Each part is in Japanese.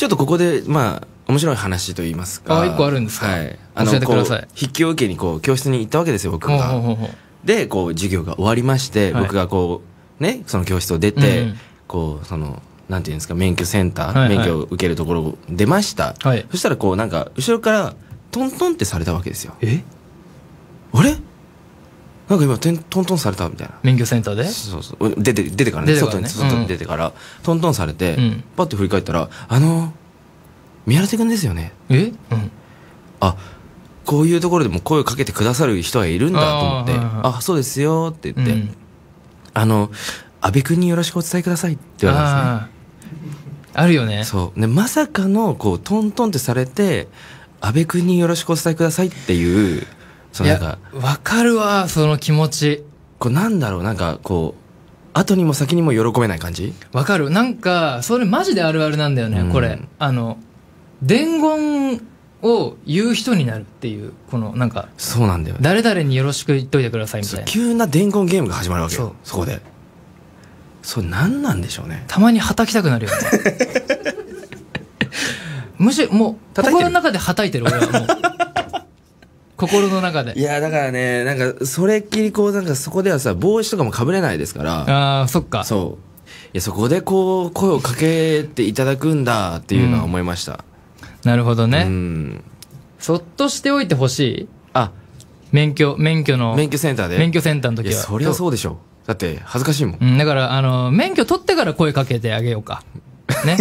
ちょっとここで、まあ、面白い話と言いますか。あ、一個あるんですかはい。あの、教えてください。筆記を受けに、こう、教室に行ったわけですよ、僕が。ほうほうほうで、こう、授業が終わりまして、はい、僕がこう、ね、その教室を出て、うん、こう、その、なんていうんですか、免許センター、はいはい、免許を受けるところを出ました。はい、そしたら、こう、なんか、後ろから、トントンってされたわけですよ。えあれなんか今てんトントンされたみたいな免許センターでそうそう出て出てからね外に、出てからトントンされて、うん、パッて振り返ったら「あの宮舘君ですよね」え、うん、あこういうところでも声をかけてくださる人がいるんだと思って「あはいはい、あそうですよ」って言って、うん、あの安倍君によろしくお伝えください」って言われたんですねあるよねそうねまさかのこうトントンってされて安倍君によろしくお伝えくださいっていうそのなんかわかるわその気持ちこうなんだろうなんかこう後にも先にも喜べない感じわかるなんかそれマジであるあるなんだよね、うん、これあの伝言を言う人になるっていうこのなんかそうなんだよ、ね、誰々によろしく言っといてくださいみたいな急な伝言ゲームが始まるわけよそこでそれ何なんでしょうねたまにはたきたくなるよね むしろもう心の中ではたいてる俺はもう心の中で。いや、だからね、なんか、それっきりこう、なんかそこではさ、帽子とかもかぶれないですから。ああ、そっか。そう。いや、そこでこう、声をかけていただくんだっていうのは思いました。うん、なるほどね。うん。そっとしておいてほしい。あ、免許、免許の。免許センターで免許センターの時は。いや、そりゃそうでしょ。だって、恥ずかしいもん。うん、だから、あの、免許取ってから声かけてあげようか。ね。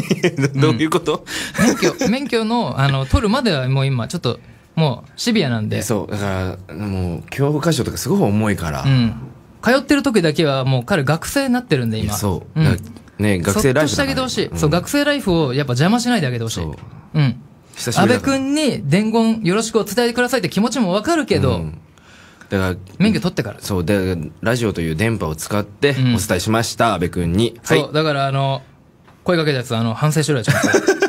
どういうこと、うん、免許、免許の、あの、取るまではもう今、ちょっと、もうシビアなんでそうだからもう教科書とかすごく重いから、うん通ってる時だけはもう彼学生になってるんで今そう、ね学生ライフそっとしてあげてほしい、そう学生ライフをやっぱ邪魔しないであげてほしいそううん久しぶりだ君に伝言よろしくお伝えくださいって気持ちもわかるけど、だから免許取ってから、そうでラジオという電波を使ってお伝えしました、安部君にはいそうだからあの声かけたやつあの反省しろよちゃんと